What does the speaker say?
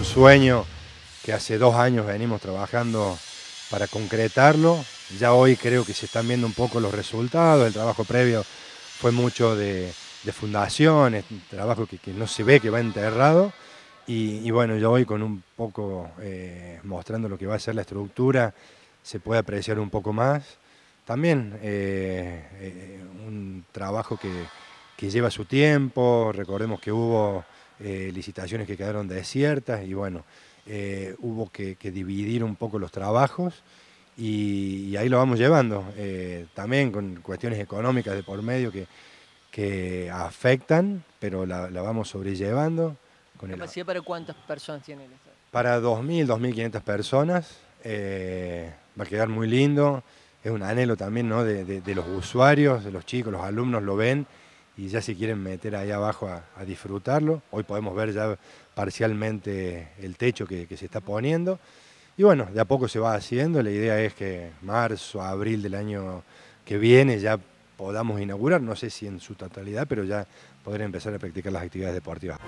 un sueño que hace dos años venimos trabajando para concretarlo. Ya hoy creo que se están viendo un poco los resultados, el trabajo previo fue mucho de, de fundaciones, trabajo que, no se ve que va enterrado. Y, bueno, ya hoy con un poco eh, mostrando lo que va a ser la estructura, se puede apreciar un poco más. También eh, eh, un trabajo que, que lleva su tiempo, recordemos que hubo eh, licitaciones que quedaron desiertas y bueno, eh, hubo que, dividir un poco los trabajos y, ahí lo vamos llevando, eh, también con cuestiones económicas de por medio que, afectan, pero la, vamos sobrellevando. Con ¿Capacidad para cuántas personas tiene el estadio? Para 2.000, 2.500 personas, va a quedar muy lindo, es un anhelo también de los usuarios, de los chicos, los alumnos lo ven y ya si quieren meter ahí abajo a, disfrutarlo. Hoy podemos ver ya parcialmente el techo que, que, se está poniendo. Y bueno, de a poco se va haciendo. La idea es que marzo, abril del año que viene ya podamos inaugurar, no sé si en su totalidad, pero ya poder empezar a practicar las actividades deportivas.